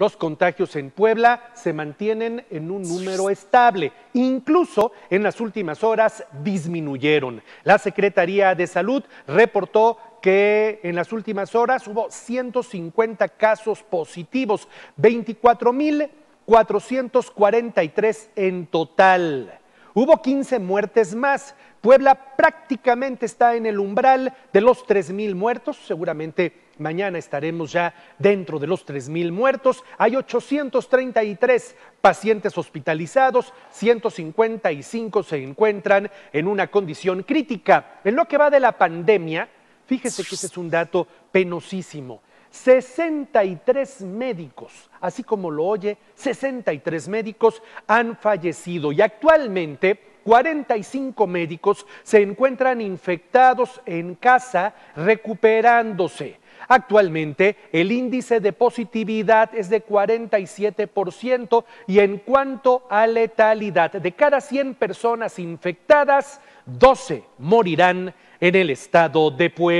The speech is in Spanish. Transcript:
Los contagios en Puebla se mantienen en un número estable, incluso en las últimas horas disminuyeron. La Secretaría de Salud reportó que en las últimas horas hubo 150 casos positivos, 24.443 en total. Hubo 15 muertes más. Puebla prácticamente está en el umbral de los mil muertos. Seguramente mañana estaremos ya dentro de los mil muertos. Hay 833 pacientes hospitalizados, 155 se encuentran en una condición crítica. En lo que va de la pandemia, fíjese que ese es un dato penosísimo. 63 médicos, así como lo oye, 63 médicos han fallecido y actualmente 45 médicos se encuentran infectados en casa recuperándose. Actualmente el índice de positividad es de 47% y en cuanto a letalidad, de cada 100 personas infectadas, 12 morirán en el estado de Puebla.